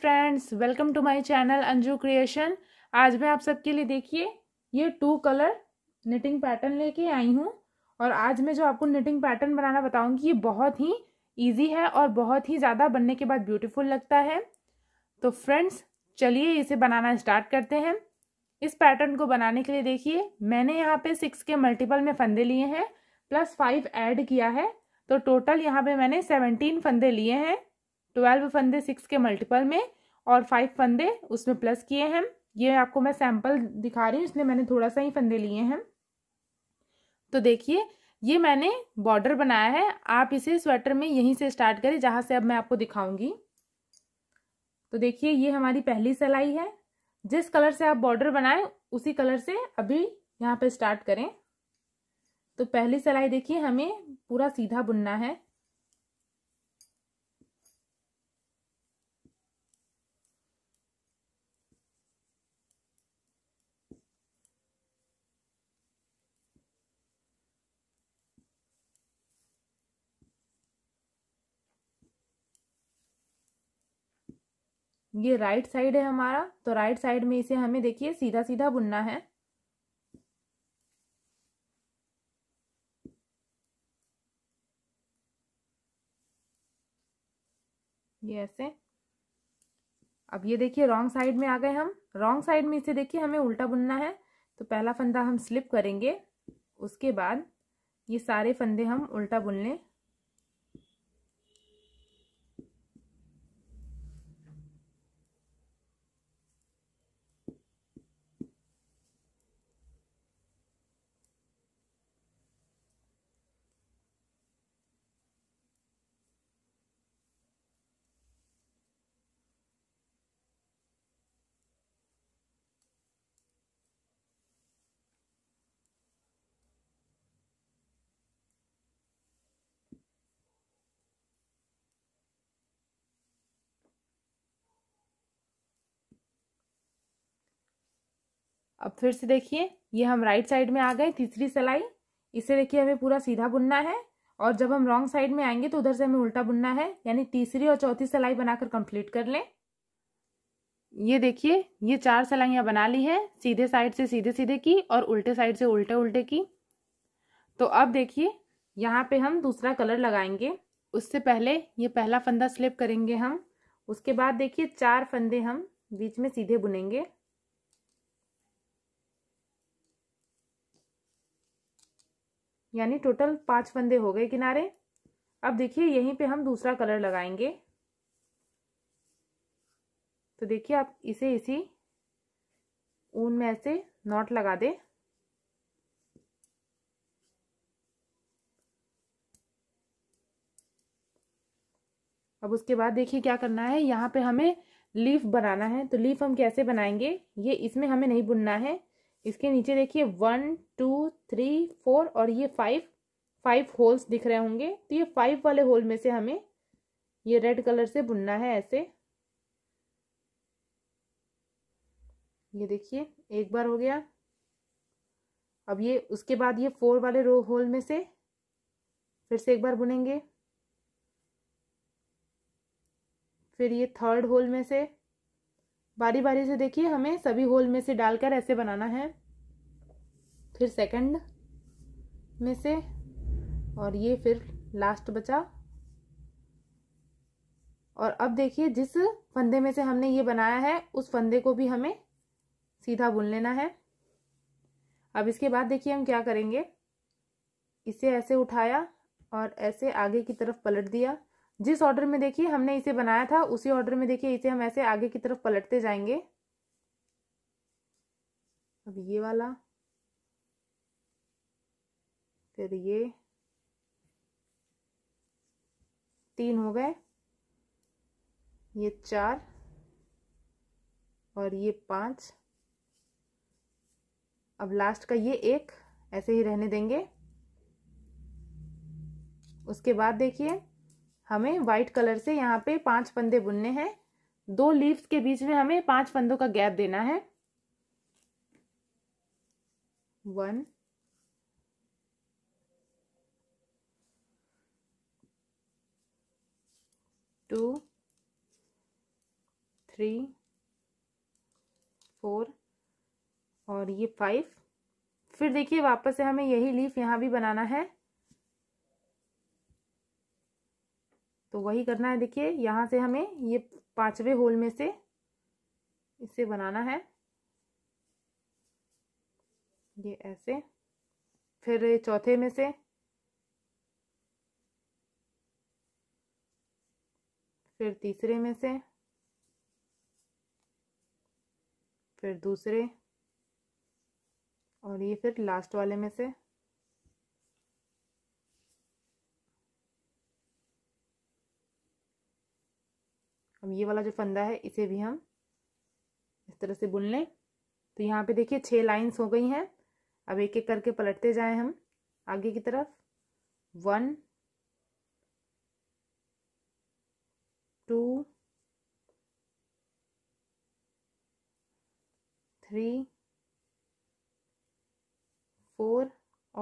friends welcome to my channel Anju creation आज मैं आप सबके लिए देखिए ये टू कलर निटिंग पैटर्न लेके आई हूँ और आज मैं जो आपको निटिंग पैटर्न बनाना बताऊँगी ये बहुत ही इजी है और बहुत ही ज़्यादा बनने के बाद ब्यूटीफुल लगता है तो फ्रेंड्स चलिए इसे बनाना स्टार्ट करते हैं इस पैटर्न को बनाने के लिए देखिए मैंने यहाँ पे सिक्स के मल्टीपल में फंदे लिए हैं प्लस फाइव ऐड किया है तो टोटल यहाँ पे मैंने सेवनटीन फंदे लिए हैं ट्वेल्व फंदे सिक्स के मल्टीपल में और फाइव फंदे उसमें प्लस किए हैं ये आपको मैं सैम्पल दिखा रही हूँ इसलिए मैंने थोड़ा सा ही फंदे लिए हैं तो देखिए ये मैंने बॉर्डर बनाया है आप इसे स्वेटर में यहीं से स्टार्ट करें जहाँ से अब मैं आपको दिखाऊंगी तो देखिए ये हमारी पहली सिलाई है जिस कलर से आप बॉर्डर बनाएं उसी कलर से अभी यहाँ पे स्टार्ट करें तो पहली सिलाई देखिए हमें पूरा सीधा बुनना है ये राइट साइड है हमारा तो राइट साइड में इसे हमें देखिए सीधा सीधा बुनना है ये ऐसे अब ये देखिए रॉन्ग साइड में आ गए हम रॉन्ग साइड में इसे देखिए हमें उल्टा बुनना है तो पहला फंदा हम स्लिप करेंगे उसके बाद ये सारे फंदे हम उल्टा बुन लें अब फिर से देखिए ये हम राइट साइड में आ गए तीसरी सिलाई इसे देखिए हमें पूरा सीधा बुनना है और जब हम रॉन्ग साइड में आएंगे तो उधर से हमें उल्टा बुनना है यानी तीसरी और चौथी सिलाई बनाकर कंप्लीट कर लें ये देखिए ये चार सिलाइयाँ बना ली है सीधे साइड से सीधे सीधे की और उल्टे साइड से उल्टे उल्टे की तो अब देखिए यहाँ पे हम दूसरा कलर लगाएंगे उससे पहले ये पहला फंदा स्लिप करेंगे हम उसके बाद देखिए चार फंदे हम बीच में सीधे बुनेंगे यानी टोटल पांच फंदे हो गए किनारे अब देखिए यहीं पे हम दूसरा कलर लगाएंगे तो देखिए आप इसे इसी ऊन में ऐसे नॉट लगा दें अब उसके बाद देखिए क्या करना है यहाँ पे हमें लीफ बनाना है तो लीफ हम कैसे बनाएंगे ये इसमें हमें नहीं बुनना है इसके नीचे देखिए वन टू थ्री फोर और ये फाइव फाइव होल्स दिख रहे होंगे तो ये फाइव वाले होल में से हमें ये रेड कलर से बुनना है ऐसे ये देखिए एक बार हो गया अब ये उसके बाद ये फोर वाले रो होल में से फिर से एक बार बुनेंगे फिर ये थर्ड होल में से बारी बारी से देखिए हमें सभी होल में से डालकर ऐसे बनाना है फिर सेकंड में से और ये फिर लास्ट बचा और अब देखिए जिस फंदे में से हमने ये बनाया है उस फंदे को भी हमें सीधा बुन लेना है अब इसके बाद देखिए हम क्या करेंगे इसे ऐसे उठाया और ऐसे आगे की तरफ पलट दिया जिस ऑर्डर में देखिए हमने इसे बनाया था उसी ऑर्डर में देखिए इसे हम ऐसे आगे की तरफ पलटते जाएंगे अब ये वाला फिर ये तीन हो गए ये चार और ये पांच अब लास्ट का ये एक ऐसे ही रहने देंगे उसके बाद देखिए हमें वाइट कलर से यहाँ पे पांच फंदे बुनने हैं दो लीव्स के बीच में हमें पांच फंदों का गैप देना है वन टू थ्री फोर और ये फाइव फिर देखिए वापस से हमें यही लीफ यहाँ भी बनाना है तो वही करना है देखिए यहाँ से हमें ये पांचवे होल में से इसे बनाना है ये ऐसे फिर चौथे में से फिर तीसरे में से फिर दूसरे और ये फिर लास्ट वाले में से हम ये वाला जो फंदा है इसे भी हम इस तरह से बुन लें तो यहाँ पे देखिए छह लाइंस हो गई हैं अब एक एक करके पलटते जाएं हम आगे की तरफ वन टू थ्री फोर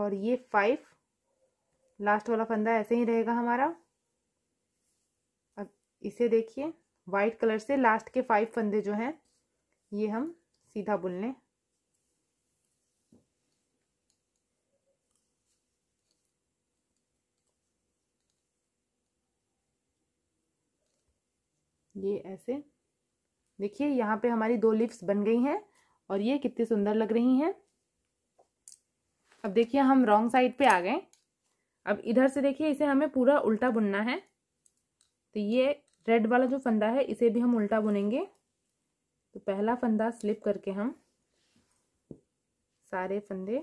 और ये फाइव लास्ट वाला फंदा ऐसे ही रहेगा हमारा अब इसे देखिए वाइट कलर से लास्ट के फाइव फंदे जो हैं ये हम सीधा बुन लें ये ऐसे देखिए यहाँ पे हमारी दो लिप्स बन गई हैं और ये कितनी सुंदर लग रही हैं अब देखिए हम रॉन्ग साइड पे आ गए अब इधर से देखिए इसे हमें पूरा उल्टा बुनना है तो ये रेड वाला जो फंदा है इसे भी हम उल्टा बुनेंगे तो पहला फंदा स्लिप करके हम सारे फंदे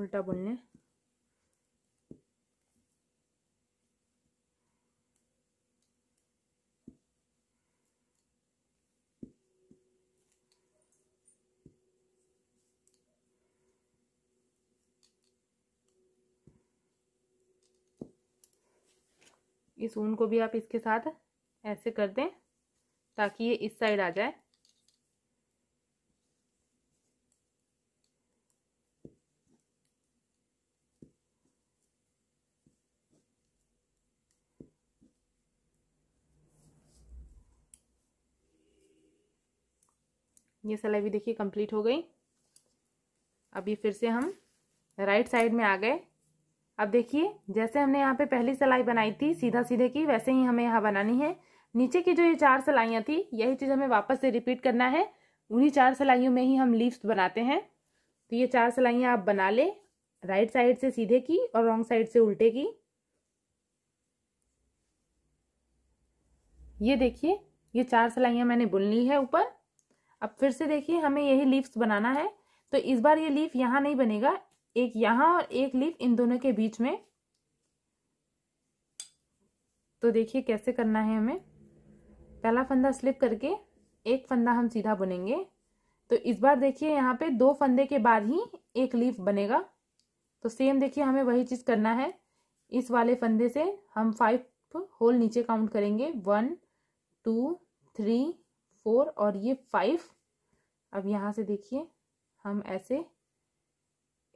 उल्टा बुन लें इस ऊन को भी आप इसके साथ ऐसे कर दें ताकि ये इस साइड आ जाए ये सिलाई भी देखिए कंप्लीट हो गई अभी फिर से हम राइट साइड में आ गए अब देखिए जैसे हमने यहाँ पे पहली सिलाई बनाई थी सीधा सीधे की वैसे ही हमें यहाँ बनानी है नीचे की जो ये चार सलाइयाँ थी यही चीज़ हमें वापस से रिपीट करना है उन्हीं चार सलाइयों में ही हम लीव्स बनाते हैं तो ये चार सलाइयाँ आप बना लें राइट साइड से सीधे की और रॉन्ग साइड से उल्टे की ये देखिए ये चार सलाइयाँ मैंने बुन ली है ऊपर अब फिर से देखिए हमें यही लीव्स बनाना है तो इस बार ये लीफ यहाँ नहीं बनेगा एक यहाँ और एक लीफ इन दोनों के बीच में तो देखिए कैसे करना है हमें पहला फंदा स्लिप करके एक फंदा हम सीधा बुनेंगे तो इस बार देखिए यहाँ पे दो फंदे के बाद ही एक लीफ बनेगा तो सेम देखिए हमें वही चीज़ करना है इस वाले फंदे से हम फाइव होल नीचे काउंट करेंगे वन टू थ्री फोर और ये फाइव अब यहाँ से देखिए हम ऐसे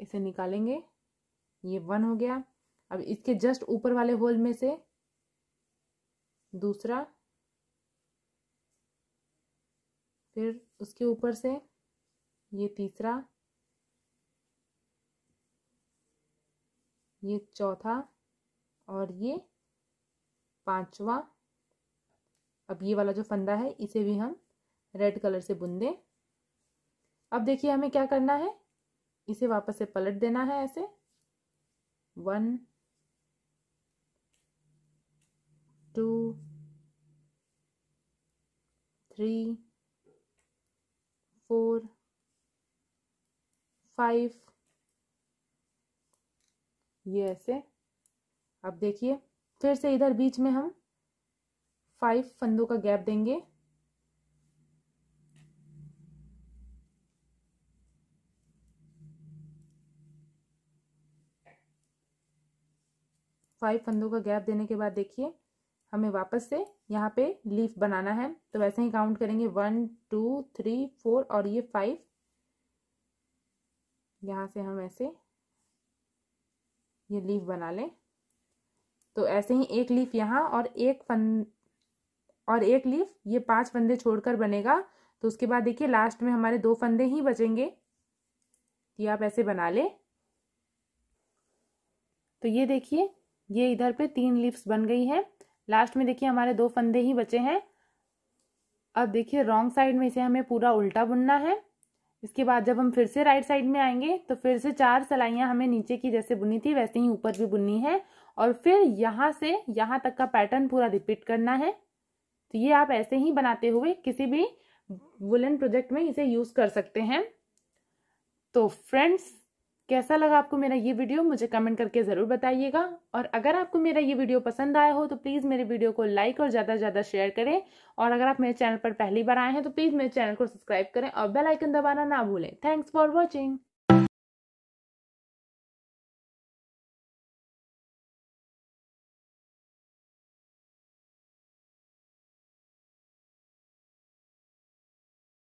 इसे निकालेंगे ये वन हो गया अब इसके जस्ट ऊपर वाले होल में से दूसरा फिर उसके ऊपर से ये तीसरा ये चौथा और ये पांचवा अब ये वाला जो फंदा है इसे भी हम रेड कलर से बुन दें अब देखिए हमें क्या करना है इसे वापस से पलट देना है ऐसे वन टू थ्री फाइव ये ऐसे अब देखिए फिर से इधर बीच में हम फाइव फंदों का गैप देंगे फाइव फंदों का गैप देने के बाद देखिए हमें वापस से यहाँ पे लीफ बनाना है तो वैसे ही काउंट करेंगे वन टू थ्री फोर और ये फाइव यहाँ से हम ऐसे ये लीफ बना लें तो ऐसे ही एक लीफ यहाँ और एक फन और एक लीफ ये पांच फंदे छोड़कर बनेगा तो उसके बाद देखिए लास्ट में हमारे दो फंदे ही बचेंगे तो ये आप ऐसे बना लें तो ये देखिए ये इधर पे तीन लीफ्स बन गई है लास्ट में देखिए हमारे दो फंदे ही बचे हैं अब देखिए रॉन्ग साइड में इसे हमें पूरा उल्टा बुनना है इसके बाद जब हम फिर से राइट साइड में आएंगे तो फिर से चार सलाइयाँ हमें नीचे की जैसे बुनी थी वैसे ही ऊपर भी बुननी है और फिर यहाँ से यहाँ तक का पैटर्न पूरा रिपीट करना है तो ये आप ऐसे ही बनाते हुए किसी भी वुलन प्रोजेक्ट में इसे यूज़ कर सकते हैं तो फ्रेंड्स कैसा लगा आपको मेरा ये वीडियो मुझे कमेंट करके ज़रूर बताइएगा और अगर आपको मेरा ये वीडियो पसंद आया हो तो प्लीज़ मेरे वीडियो को लाइक और ज़्यादा से ज़्यादा शेयर करें और अगर आप मेरे चैनल पर पहली बार आए हैं तो प्लीज़ मेरे चैनल को सब्सक्राइब करें और बेल आइकन दबाना ना भूलें थैंक्स फॉर वॉचिंग